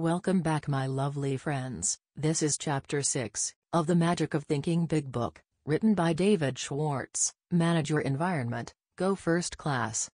Welcome back my lovely friends, this is chapter 6, of The Magic of Thinking Big Book, written by David Schwartz, Manage Your Environment, Go First Class.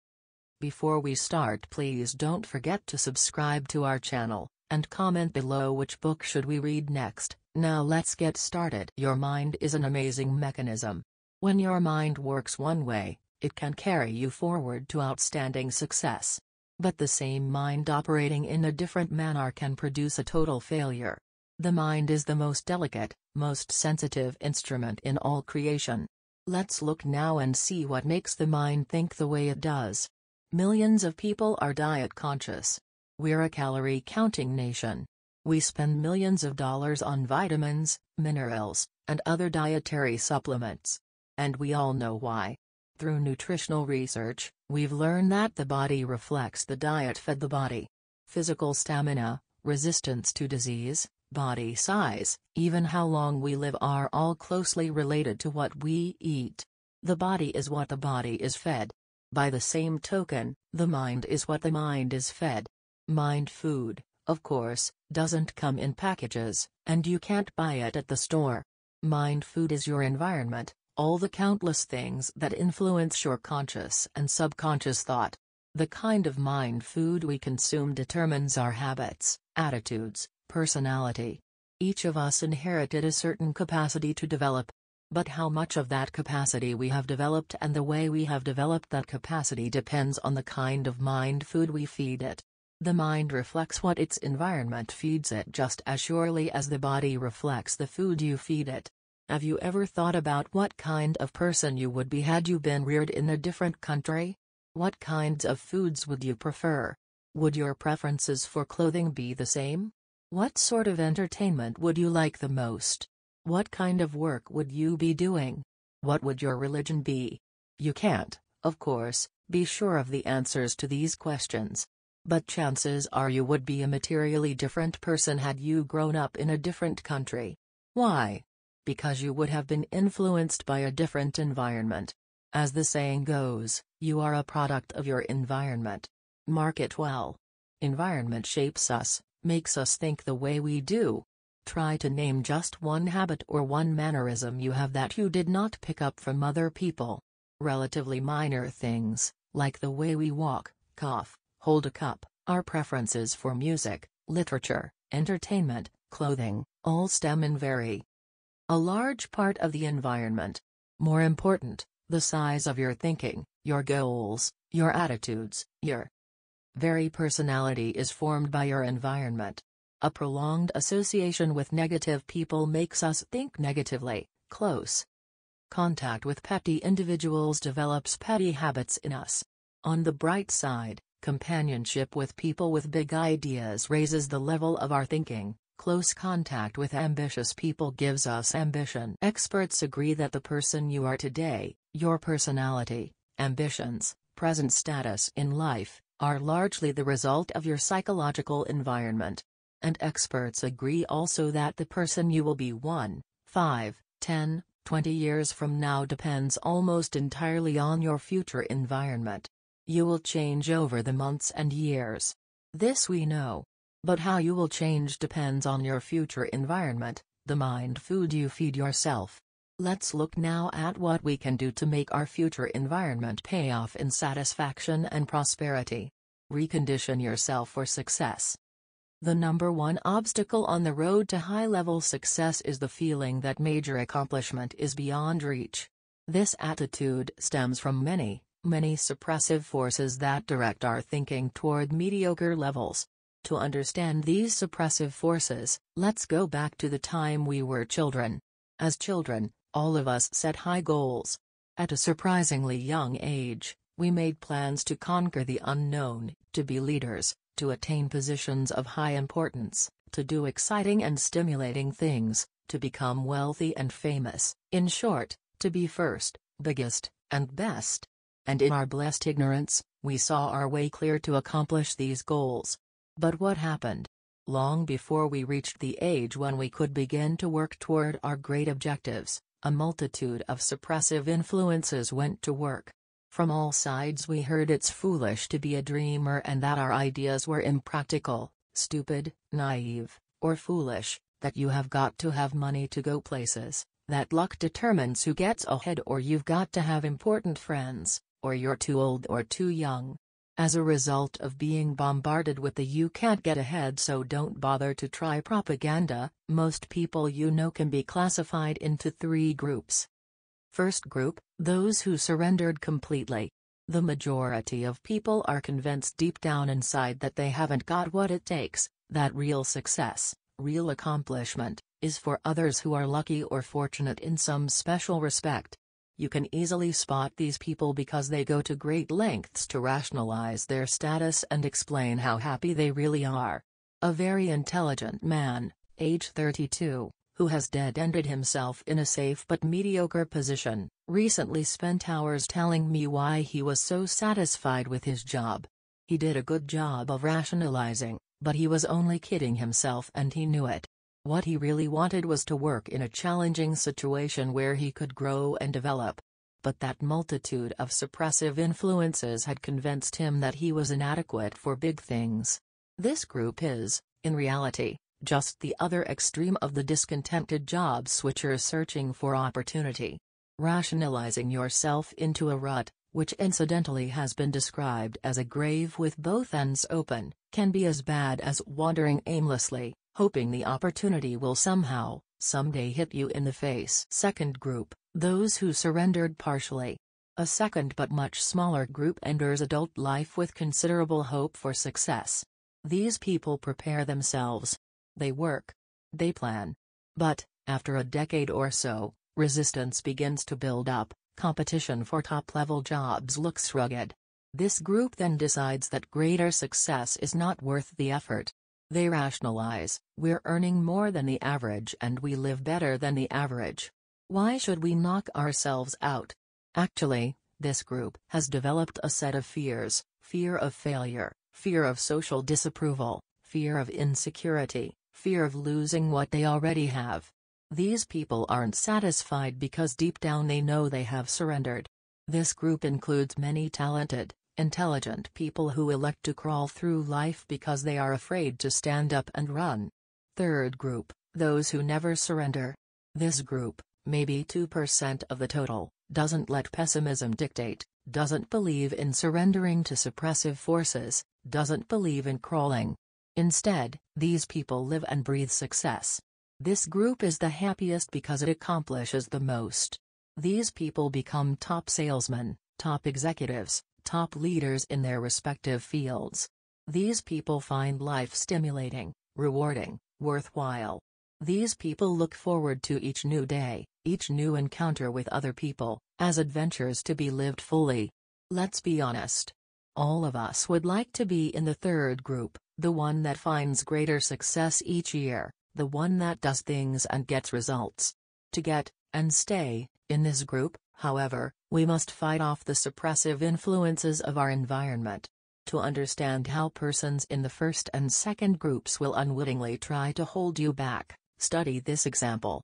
Before we start please don't forget to subscribe to our channel, and comment below which book should we read next, now let's get started. Your mind is an amazing mechanism. When your mind works one way, it can carry you forward to outstanding success. But the same mind operating in a different manner can produce a total failure. The mind is the most delicate, most sensitive instrument in all creation. Let's look now and see what makes the mind think the way it does. Millions of people are diet conscious. We're a calorie counting nation. We spend millions of dollars on vitamins, minerals, and other dietary supplements. And we all know why. Through nutritional research, we've learned that the body reflects the diet fed the body. Physical stamina, resistance to disease, body size, even how long we live are all closely related to what we eat. The body is what the body is fed. By the same token, the mind is what the mind is fed. Mind food, of course, doesn't come in packages, and you can't buy it at the store. Mind food is your environment, all the countless things that influence your conscious and subconscious thought. The kind of mind food we consume determines our habits, attitudes, personality. Each of us inherited a certain capacity to develop. But how much of that capacity we have developed and the way we have developed that capacity depends on the kind of mind food we feed it. The mind reflects what its environment feeds it just as surely as the body reflects the food you feed it. Have you ever thought about what kind of person you would be had you been reared in a different country? What kinds of foods would you prefer? Would your preferences for clothing be the same? What sort of entertainment would you like the most? What kind of work would you be doing? What would your religion be? You can't, of course, be sure of the answers to these questions. But chances are you would be a materially different person had you grown up in a different country. Why? because you would have been influenced by a different environment. As the saying goes, you are a product of your environment. Mark it well. Environment shapes us, makes us think the way we do. Try to name just one habit or one mannerism you have that you did not pick up from other people. Relatively minor things, like the way we walk, cough, hold a cup, our preferences for music, literature, entertainment, clothing, all stem and vary a large part of the environment. More important, the size of your thinking, your goals, your attitudes, your very personality is formed by your environment. A prolonged association with negative people makes us think negatively, close. Contact with petty individuals develops petty habits in us. On the bright side, companionship with people with big ideas raises the level of our thinking. Close contact with ambitious people gives us ambition. Experts agree that the person you are today, your personality, ambitions, present status in life, are largely the result of your psychological environment. And experts agree also that the person you will be 1, 5, 10, 20 years from now depends almost entirely on your future environment. You will change over the months and years. This we know, but how you will change depends on your future environment, the mind food you feed yourself. Let's look now at what we can do to make our future environment pay off in satisfaction and prosperity. Recondition yourself for success. The number one obstacle on the road to high-level success is the feeling that major accomplishment is beyond reach. This attitude stems from many, many suppressive forces that direct our thinking toward mediocre levels. To understand these suppressive forces, let's go back to the time we were children. As children, all of us set high goals. At a surprisingly young age, we made plans to conquer the unknown, to be leaders, to attain positions of high importance, to do exciting and stimulating things, to become wealthy and famous, in short, to be first, biggest, and best. And in our blessed ignorance, we saw our way clear to accomplish these goals. But what happened? Long before we reached the age when we could begin to work toward our great objectives, a multitude of suppressive influences went to work. From all sides we heard it's foolish to be a dreamer and that our ideas were impractical, stupid, naive, or foolish, that you have got to have money to go places, that luck determines who gets ahead or you've got to have important friends, or you're too old or too young, as a result of being bombarded with the you can't get ahead so don't bother to try propaganda, most people you know can be classified into three groups. First group, those who surrendered completely. The majority of people are convinced deep down inside that they haven't got what it takes, that real success, real accomplishment, is for others who are lucky or fortunate in some special respect. You can easily spot these people because they go to great lengths to rationalize their status and explain how happy they really are. A very intelligent man, age 32, who has dead-ended himself in a safe but mediocre position, recently spent hours telling me why he was so satisfied with his job. He did a good job of rationalizing, but he was only kidding himself and he knew it. What he really wanted was to work in a challenging situation where he could grow and develop. But that multitude of suppressive influences had convinced him that he was inadequate for big things. This group is, in reality, just the other extreme of the discontented job switcher searching for opportunity. Rationalizing yourself into a rut, which incidentally has been described as a grave with both ends open, can be as bad as wandering aimlessly hoping the opportunity will somehow, someday hit you in the face. Second group, those who surrendered partially. A second but much smaller group enters adult life with considerable hope for success. These people prepare themselves. They work. They plan. But, after a decade or so, resistance begins to build up, competition for top-level jobs looks rugged. This group then decides that greater success is not worth the effort. They rationalize, we're earning more than the average and we live better than the average. Why should we knock ourselves out? Actually, this group has developed a set of fears, fear of failure, fear of social disapproval, fear of insecurity, fear of losing what they already have. These people aren't satisfied because deep down they know they have surrendered. This group includes many talented, intelligent people who elect to crawl through life because they are afraid to stand up and run. Third group, those who never surrender. This group, maybe 2% of the total, doesn't let pessimism dictate, doesn't believe in surrendering to suppressive forces, doesn't believe in crawling. Instead, these people live and breathe success. This group is the happiest because it accomplishes the most. These people become top salesmen, top executives, top leaders in their respective fields. These people find life stimulating, rewarding, worthwhile. These people look forward to each new day, each new encounter with other people, as adventures to be lived fully. Let's be honest. All of us would like to be in the third group, the one that finds greater success each year, the one that does things and gets results. To get, and stay, in this group, however, we must fight off the suppressive influences of our environment. To understand how persons in the first and second groups will unwittingly try to hold you back, study this example.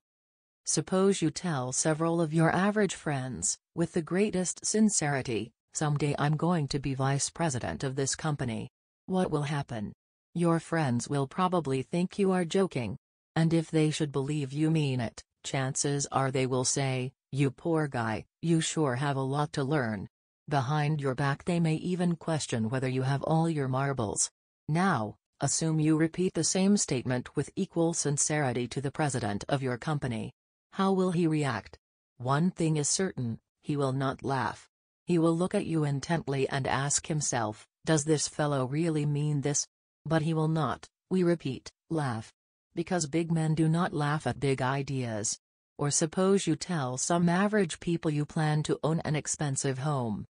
Suppose you tell several of your average friends, with the greatest sincerity, someday I'm going to be vice president of this company. What will happen? Your friends will probably think you are joking. And if they should believe you mean it, chances are they will say, you poor guy, you sure have a lot to learn. Behind your back they may even question whether you have all your marbles. Now, assume you repeat the same statement with equal sincerity to the president of your company. How will he react? One thing is certain, he will not laugh. He will look at you intently and ask himself, does this fellow really mean this? But he will not, we repeat, laugh. Because big men do not laugh at big ideas. Or suppose you tell some average people you plan to own an expensive home.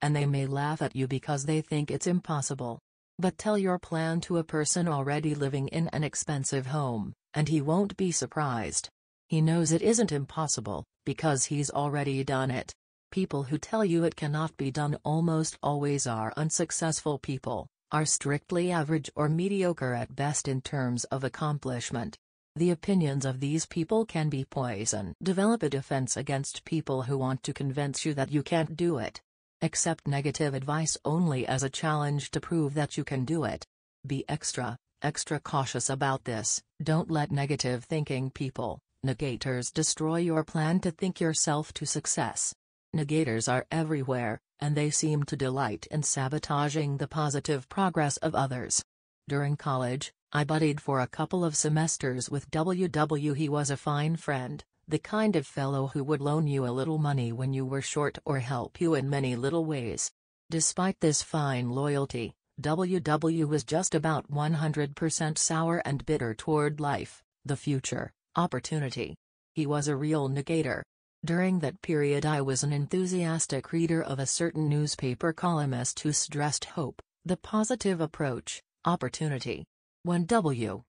And they may laugh at you because they think it's impossible. But tell your plan to a person already living in an expensive home, and he won't be surprised. He knows it isn't impossible, because he's already done it. People who tell you it cannot be done almost always are unsuccessful people, are strictly average or mediocre at best in terms of accomplishment. The opinions of these people can be poison. Develop a defense against people who want to convince you that you can't do it. Accept negative advice only as a challenge to prove that you can do it. Be extra, extra cautious about this. Don't let negative thinking people, negators destroy your plan to think yourself to success. Negators are everywhere, and they seem to delight in sabotaging the positive progress of others. During college, I buddied for a couple of semesters with WW. He was a fine friend, the kind of fellow who would loan you a little money when you were short or help you in many little ways. Despite this fine loyalty, WW was just about 100% sour and bitter toward life, the future, opportunity. He was a real negator. During that period I was an enthusiastic reader of a certain newspaper columnist who stressed hope, the positive approach, opportunity, when W.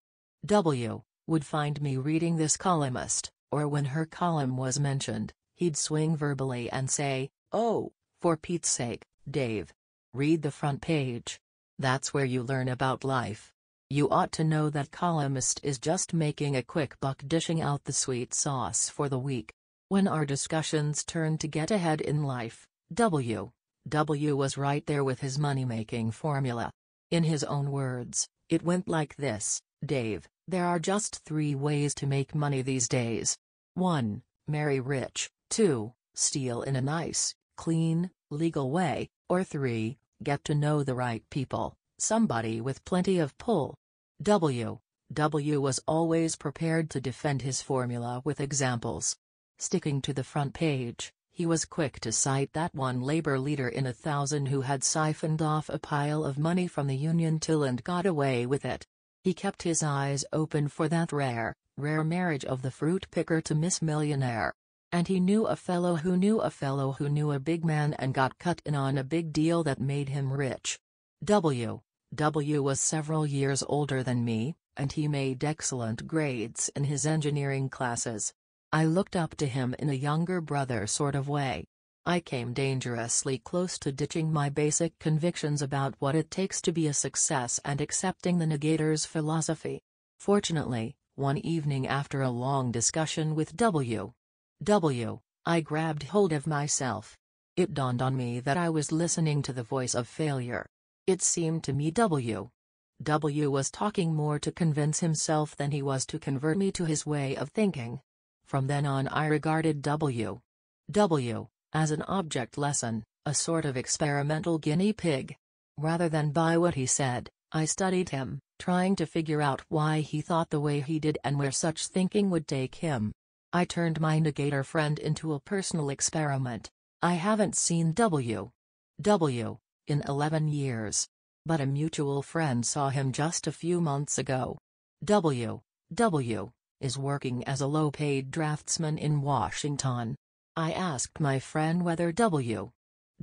W. would find me reading this columnist, or when her column was mentioned, he'd swing verbally and say, Oh, for Pete's sake, Dave. Read the front page. That's where you learn about life. You ought to know that columnist is just making a quick buck dishing out the sweet sauce for the week. When our discussions turned to get ahead in life, W. W was right there with his money-making formula. In his own words, it went like this, Dave, there are just three ways to make money these days. 1. Marry rich, 2. Steal in a nice, clean, legal way, or 3. Get to know the right people, somebody with plenty of pull. W. W was always prepared to defend his formula with examples. Sticking to the front page, he was quick to cite that one labor leader in a thousand who had siphoned off a pile of money from the union till and got away with it. He kept his eyes open for that rare, rare marriage of the fruit picker to Miss Millionaire. And he knew a fellow who knew a fellow who knew a big man and got cut in on a big deal that made him rich. W. W was several years older than me, and he made excellent grades in his engineering classes, I looked up to him in a younger brother sort of way. I came dangerously close to ditching my basic convictions about what it takes to be a success and accepting the negator's philosophy. Fortunately, one evening after a long discussion with W. W., I grabbed hold of myself. It dawned on me that I was listening to the voice of failure. It seemed to me W. W was talking more to convince himself than he was to convert me to his way of thinking. From then on I regarded W. W. as an object lesson, a sort of experimental guinea pig. Rather than by what he said, I studied him, trying to figure out why he thought the way he did and where such thinking would take him. I turned my negator friend into a personal experiment. I haven't seen W. W. in 11 years. But a mutual friend saw him just a few months ago. W. W is working as a low-paid draftsman in Washington. I asked my friend whether W.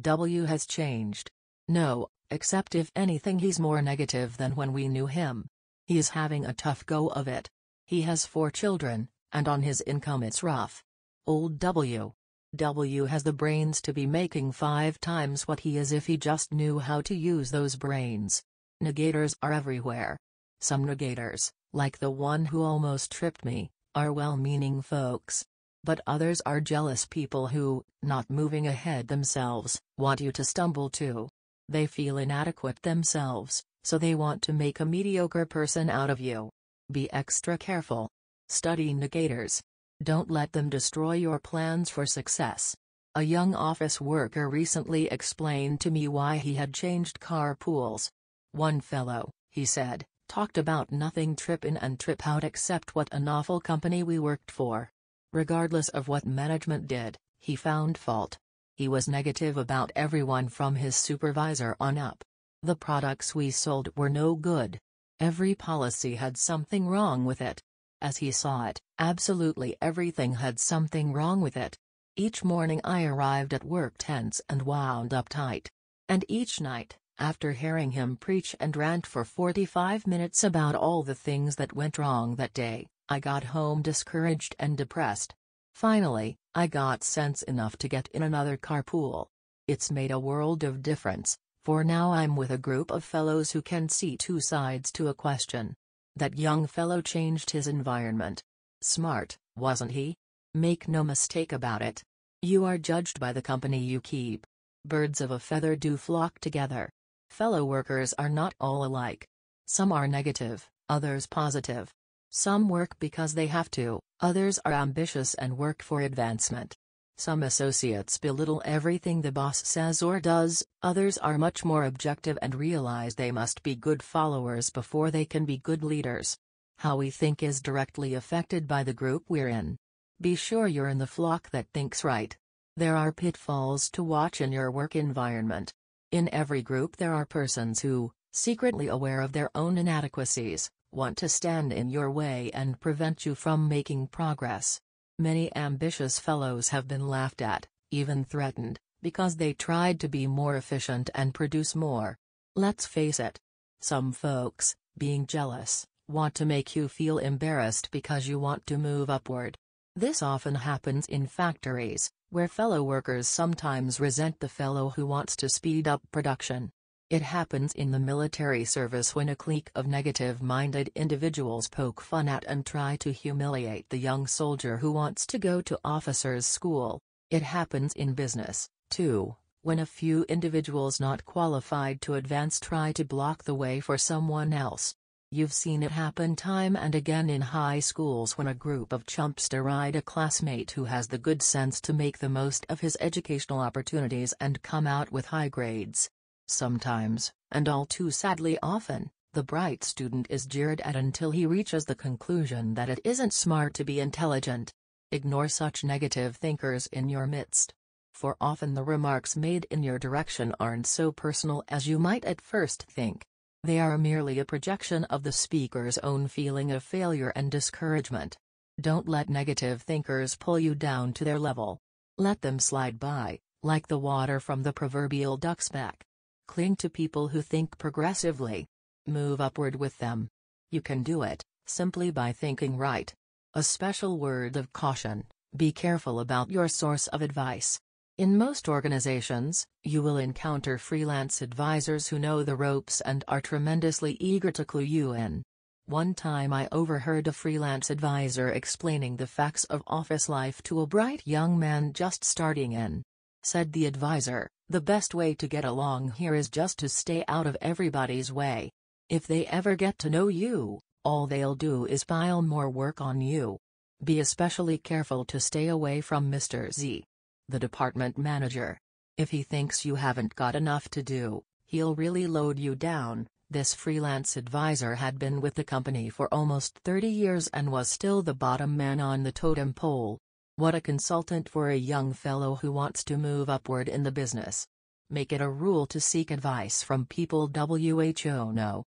W has changed. No, except if anything he's more negative than when we knew him. He is having a tough go of it. He has four children, and on his income it's rough. Old W. W has the brains to be making five times what he is if he just knew how to use those brains. Negators are everywhere. Some negators, like the one who almost tripped me, are well-meaning folks. But others are jealous people who, not moving ahead themselves, want you to stumble too. They feel inadequate themselves, so they want to make a mediocre person out of you. Be extra careful. Study negators. Don't let them destroy your plans for success. A young office worker recently explained to me why he had changed carpools. One fellow, he said, Talked about nothing trip in and trip out except what an awful company we worked for. Regardless of what management did, he found fault. He was negative about everyone from his supervisor on up. The products we sold were no good. Every policy had something wrong with it. As he saw it, absolutely everything had something wrong with it. Each morning I arrived at work tense and wound up tight. And each night, after hearing him preach and rant for 45 minutes about all the things that went wrong that day, I got home discouraged and depressed. Finally, I got sense enough to get in another carpool. It's made a world of difference, for now I'm with a group of fellows who can see two sides to a question. That young fellow changed his environment. Smart, wasn't he? Make no mistake about it. You are judged by the company you keep. Birds of a feather do flock together. Fellow workers are not all alike. Some are negative, others positive. Some work because they have to, others are ambitious and work for advancement. Some associates belittle everything the boss says or does, others are much more objective and realize they must be good followers before they can be good leaders. How we think is directly affected by the group we're in. Be sure you're in the flock that thinks right. There are pitfalls to watch in your work environment. In every group there are persons who, secretly aware of their own inadequacies, want to stand in your way and prevent you from making progress. Many ambitious fellows have been laughed at, even threatened, because they tried to be more efficient and produce more. Let's face it. Some folks, being jealous, want to make you feel embarrassed because you want to move upward. This often happens in factories, where fellow workers sometimes resent the fellow who wants to speed up production. It happens in the military service when a clique of negative-minded individuals poke fun at and try to humiliate the young soldier who wants to go to officer's school. It happens in business, too, when a few individuals not qualified to advance try to block the way for someone else. You've seen it happen time and again in high schools when a group of chumps deride a classmate who has the good sense to make the most of his educational opportunities and come out with high grades. Sometimes, and all too sadly often, the bright student is jeered at until he reaches the conclusion that it isn't smart to be intelligent. Ignore such negative thinkers in your midst. For often the remarks made in your direction aren't so personal as you might at first think. They are merely a projection of the speaker's own feeling of failure and discouragement. Don't let negative thinkers pull you down to their level. Let them slide by, like the water from the proverbial duck's back. Cling to people who think progressively. Move upward with them. You can do it, simply by thinking right. A special word of caution, be careful about your source of advice. In most organizations, you will encounter freelance advisors who know the ropes and are tremendously eager to clue you in. One time I overheard a freelance advisor explaining the facts of office life to a bright young man just starting in. Said the advisor, the best way to get along here is just to stay out of everybody's way. If they ever get to know you, all they'll do is pile more work on you. Be especially careful to stay away from Mr. Z the department manager. If he thinks you haven't got enough to do, he'll really load you down. This freelance advisor had been with the company for almost 30 years and was still the bottom man on the totem pole. What a consultant for a young fellow who wants to move upward in the business. Make it a rule to seek advice from people WHO know.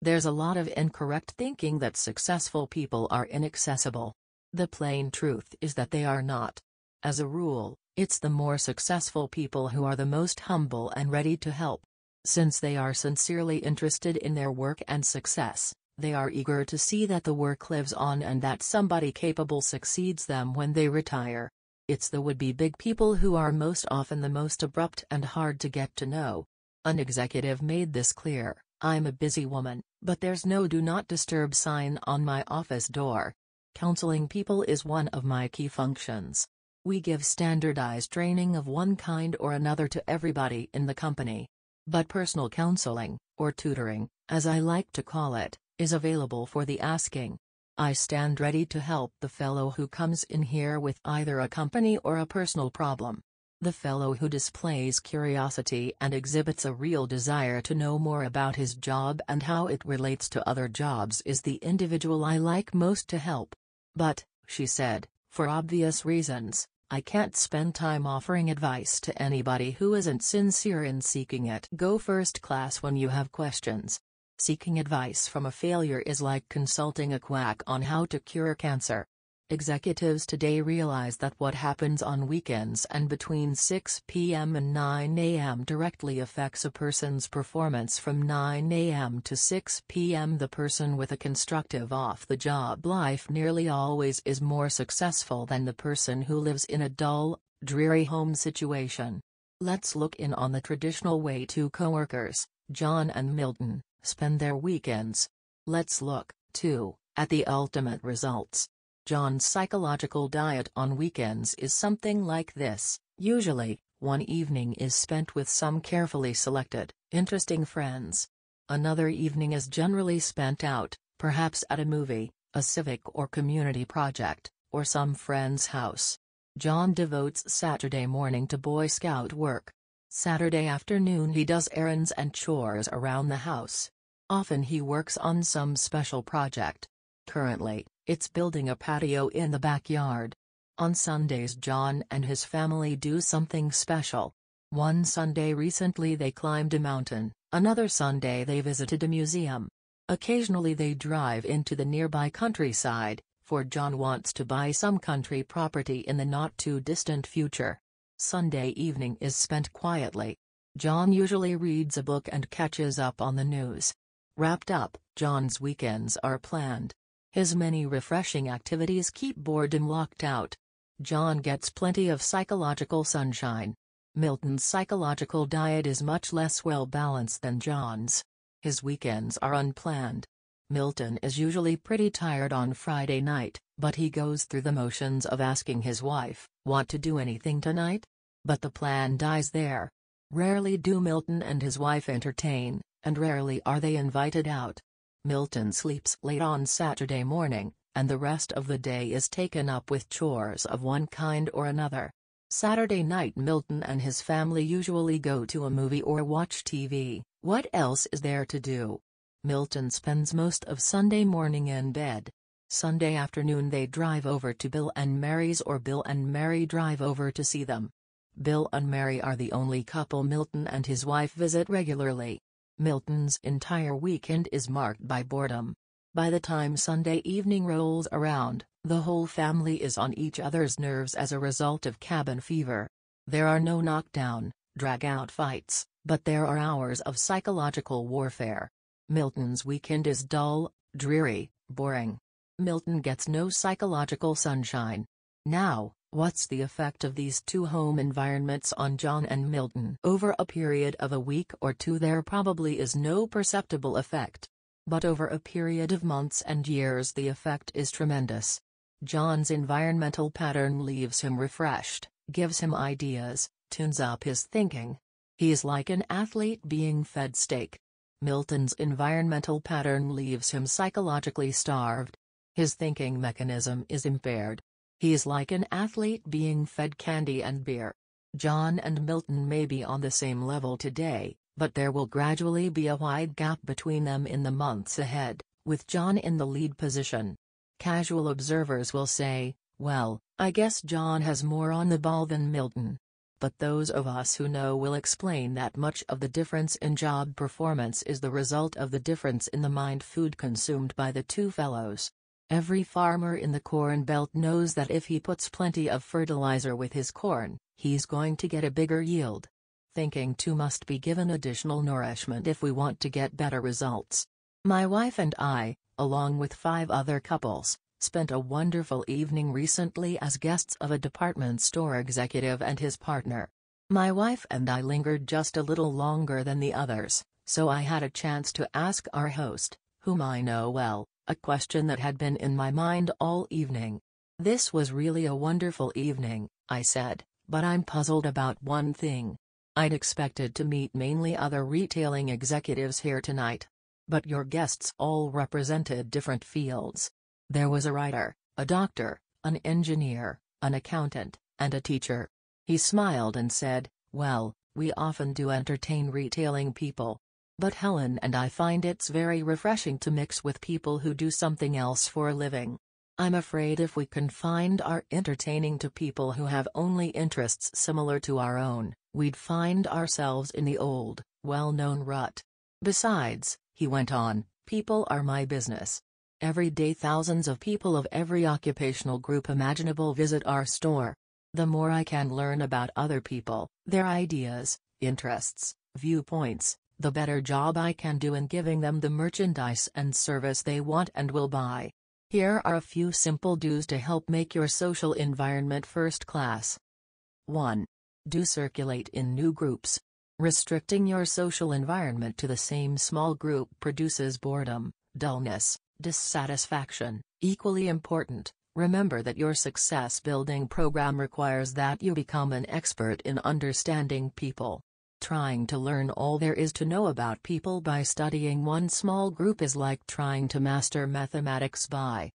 There's a lot of incorrect thinking that successful people are inaccessible. The plain truth is that they are not. As a rule, it's the more successful people who are the most humble and ready to help. Since they are sincerely interested in their work and success, they are eager to see that the work lives on and that somebody capable succeeds them when they retire. It's the would-be big people who are most often the most abrupt and hard to get to know. An executive made this clear, I'm a busy woman, but there's no do not disturb sign on my office door. Counseling people is one of my key functions. We give standardized training of one kind or another to everybody in the company. But personal counseling, or tutoring, as I like to call it, is available for the asking. I stand ready to help the fellow who comes in here with either a company or a personal problem. The fellow who displays curiosity and exhibits a real desire to know more about his job and how it relates to other jobs is the individual I like most to help. But, she said, for obvious reasons, I can't spend time offering advice to anybody who isn't sincere in seeking it. Go first class when you have questions. Seeking advice from a failure is like consulting a quack on how to cure cancer. Executives today realize that what happens on weekends and between 6 p.m. and 9 a.m. directly affects a person's performance from 9 a.m. to 6 p.m. The person with a constructive off-the-job life nearly always is more successful than the person who lives in a dull, dreary home situation. Let's look in on the traditional way two coworkers, John and Milton, spend their weekends. Let's look, too, at the ultimate results. John's psychological diet on weekends is something like this. Usually, one evening is spent with some carefully selected, interesting friends. Another evening is generally spent out, perhaps at a movie, a civic or community project, or some friend's house. John devotes Saturday morning to Boy Scout work. Saturday afternoon he does errands and chores around the house. Often he works on some special project, Currently, it's building a patio in the backyard. On Sundays John and his family do something special. One Sunday recently they climbed a mountain, another Sunday they visited a museum. Occasionally they drive into the nearby countryside, for John wants to buy some country property in the not-too-distant future. Sunday evening is spent quietly. John usually reads a book and catches up on the news. Wrapped up, John's weekends are planned. His many refreshing activities keep boredom locked out. John gets plenty of psychological sunshine. Milton's psychological diet is much less well balanced than John's. His weekends are unplanned. Milton is usually pretty tired on Friday night, but he goes through the motions of asking his wife, Want to do anything tonight? But the plan dies there. Rarely do Milton and his wife entertain, and rarely are they invited out. Milton sleeps late on Saturday morning, and the rest of the day is taken up with chores of one kind or another. Saturday night Milton and his family usually go to a movie or watch TV, what else is there to do? Milton spends most of Sunday morning in bed. Sunday afternoon they drive over to Bill and Mary's or Bill and Mary drive over to see them. Bill and Mary are the only couple Milton and his wife visit regularly. Milton's entire weekend is marked by boredom. By the time Sunday evening rolls around, the whole family is on each other's nerves as a result of cabin fever. There are no knockdown, drag-out fights, but there are hours of psychological warfare. Milton's weekend is dull, dreary, boring. Milton gets no psychological sunshine. Now, What's the effect of these two home environments on John and Milton? Over a period of a week or two there probably is no perceptible effect. But over a period of months and years the effect is tremendous. John's environmental pattern leaves him refreshed, gives him ideas, tunes up his thinking. He's like an athlete being fed steak. Milton's environmental pattern leaves him psychologically starved. His thinking mechanism is impaired, He's like an athlete being fed candy and beer. John and Milton may be on the same level today, but there will gradually be a wide gap between them in the months ahead, with John in the lead position. Casual observers will say, well, I guess John has more on the ball than Milton. But those of us who know will explain that much of the difference in job performance is the result of the difference in the mind food consumed by the two fellows. Every farmer in the Corn Belt knows that if he puts plenty of fertilizer with his corn, he's going to get a bigger yield. Thinking too must be given additional nourishment if we want to get better results. My wife and I, along with five other couples, spent a wonderful evening recently as guests of a department store executive and his partner. My wife and I lingered just a little longer than the others, so I had a chance to ask our host, whom I know well, a question that had been in my mind all evening. This was really a wonderful evening, I said, but I'm puzzled about one thing. I'd expected to meet mainly other retailing executives here tonight. But your guests all represented different fields. There was a writer, a doctor, an engineer, an accountant, and a teacher. He smiled and said, Well, we often do entertain retailing people, but Helen and I find it's very refreshing to mix with people who do something else for a living. I'm afraid if we confined our entertaining to people who have only interests similar to our own, we'd find ourselves in the old, well-known rut. Besides, he went on, people are my business. Every day thousands of people of every occupational group imaginable visit our store. The more I can learn about other people, their ideas, interests, viewpoints, the better job I can do in giving them the merchandise and service they want and will buy. Here are a few simple do's to help make your social environment first class. 1. Do circulate in new groups. Restricting your social environment to the same small group produces boredom, dullness, dissatisfaction. Equally important, remember that your success building program requires that you become an expert in understanding people. Trying to learn all there is to know about people by studying one small group is like trying to master mathematics by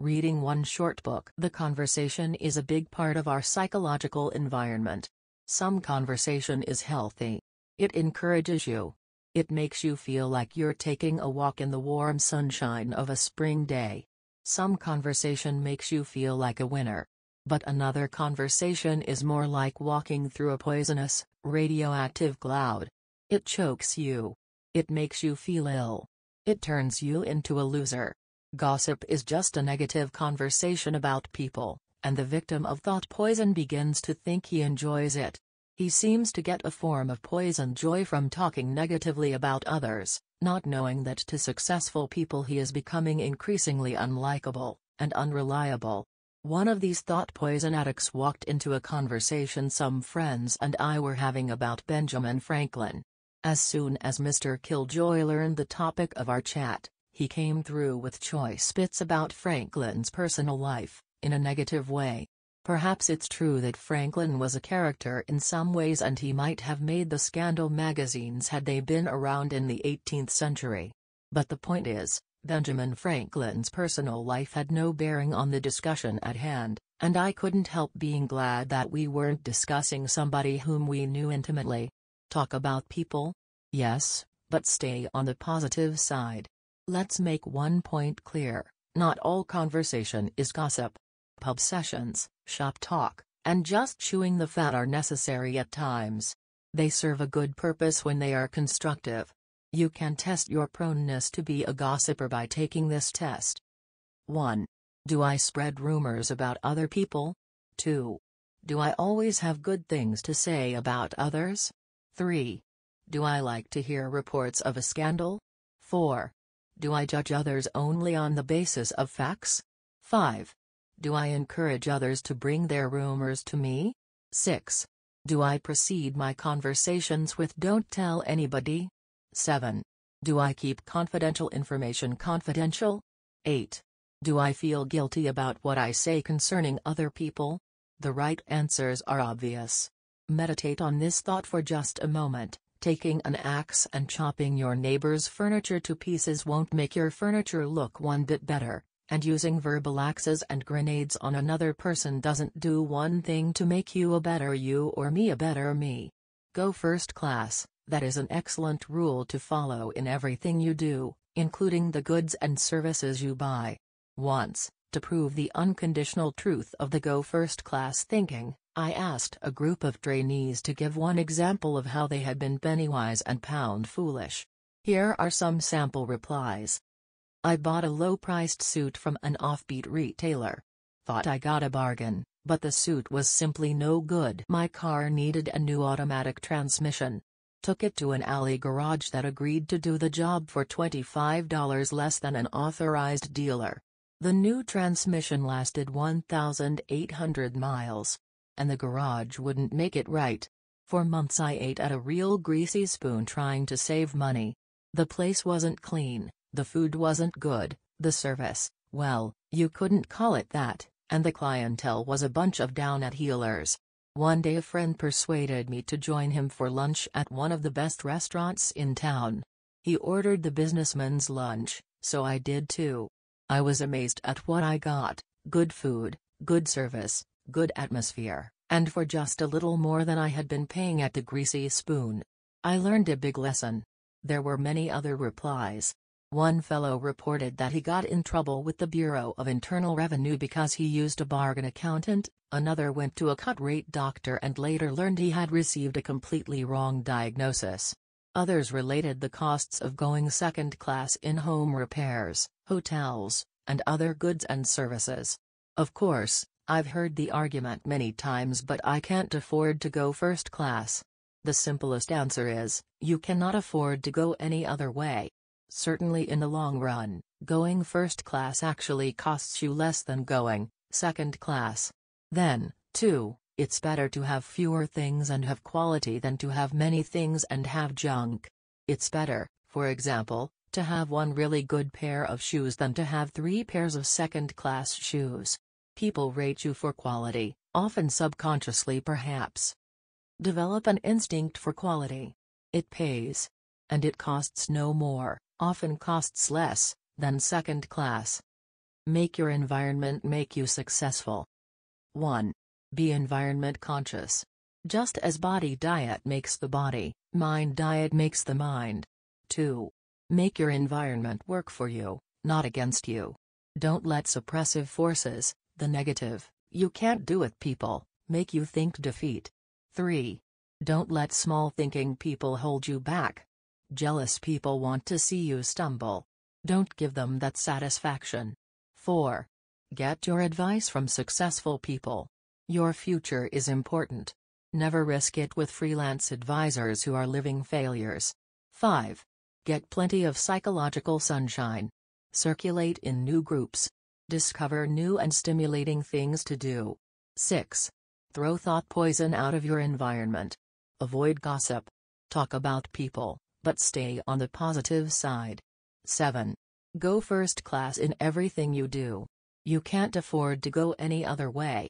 reading one short book. The conversation is a big part of our psychological environment. Some conversation is healthy. It encourages you. It makes you feel like you're taking a walk in the warm sunshine of a spring day. Some conversation makes you feel like a winner. But another conversation is more like walking through a poisonous, radioactive cloud. It chokes you. It makes you feel ill. It turns you into a loser. Gossip is just a negative conversation about people, and the victim of thought poison begins to think he enjoys it. He seems to get a form of poison joy from talking negatively about others, not knowing that to successful people he is becoming increasingly unlikable and unreliable. One of these thought poison addicts walked into a conversation some friends and I were having about Benjamin Franklin. As soon as Mr. Killjoy learned the topic of our chat, he came through with choice bits about Franklin's personal life, in a negative way. Perhaps it's true that Franklin was a character in some ways and he might have made the scandal magazines had they been around in the 18th century. But the point is, Benjamin Franklin's personal life had no bearing on the discussion at hand, and I couldn't help being glad that we weren't discussing somebody whom we knew intimately. Talk about people? Yes, but stay on the positive side. Let's make one point clear, not all conversation is gossip. Pub sessions, shop talk, and just chewing the fat are necessary at times. They serve a good purpose when they are constructive, you can test your proneness to be a gossiper by taking this test. 1. Do I spread rumors about other people? 2. Do I always have good things to say about others? 3. Do I like to hear reports of a scandal? 4. Do I judge others only on the basis of facts? 5. Do I encourage others to bring their rumors to me? 6. Do I precede my conversations with don't tell anybody? 7. Do I keep confidential information confidential? 8. Do I feel guilty about what I say concerning other people? The right answers are obvious. Meditate on this thought for just a moment. Taking an axe and chopping your neighbor's furniture to pieces won't make your furniture look one bit better, and using verbal axes and grenades on another person doesn't do one thing to make you a better you or me a better me. Go first class. That is an excellent rule to follow in everything you do, including the goods and services you buy. Once, to prove the unconditional truth of the go first class thinking, I asked a group of trainees to give one example of how they had been penny wise and pound foolish. Here are some sample replies. I bought a low-priced suit from an offbeat retailer. Thought I got a bargain, but the suit was simply no good. My car needed a new automatic transmission took it to an alley garage that agreed to do the job for $25 less than an authorized dealer. The new transmission lasted 1,800 miles. And the garage wouldn't make it right. For months I ate at a real greasy spoon trying to save money. The place wasn't clean, the food wasn't good, the service, well, you couldn't call it that, and the clientele was a bunch of down at healers one day a friend persuaded me to join him for lunch at one of the best restaurants in town. He ordered the businessman's lunch, so I did too. I was amazed at what I got, good food, good service, good atmosphere, and for just a little more than I had been paying at the Greasy Spoon. I learned a big lesson. There were many other replies, one fellow reported that he got in trouble with the Bureau of Internal Revenue because he used a bargain accountant, another went to a cut-rate doctor and later learned he had received a completely wrong diagnosis. Others related the costs of going second class in home repairs, hotels, and other goods and services. Of course, I've heard the argument many times but I can't afford to go first class. The simplest answer is, you cannot afford to go any other way. Certainly in the long run, going first class actually costs you less than going second class. Then, too, it's better to have fewer things and have quality than to have many things and have junk. It's better, for example, to have one really good pair of shoes than to have three pairs of second-class shoes. People rate you for quality, often subconsciously perhaps. Develop an instinct for quality. It pays. And it costs no more often costs less than second class. Make your environment make you successful. 1. Be environment conscious. Just as body diet makes the body, mind diet makes the mind. 2. Make your environment work for you, not against you. Don't let suppressive forces, the negative, you can't do it people, make you think defeat. 3. Don't let small thinking people hold you back, Jealous people want to see you stumble. Don't give them that satisfaction. 4. Get your advice from successful people. Your future is important. Never risk it with freelance advisors who are living failures. 5. Get plenty of psychological sunshine. Circulate in new groups. Discover new and stimulating things to do. 6. Throw thought poison out of your environment. Avoid gossip. Talk about people but stay on the positive side. 7. Go first class in everything you do. You can't afford to go any other way.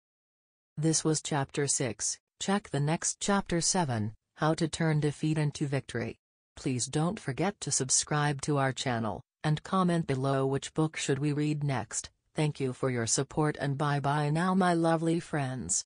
This was Chapter 6, check the next Chapter 7, How to Turn Defeat into Victory. Please don't forget to subscribe to our channel, and comment below which book should we read next. Thank you for your support and bye bye now my lovely friends.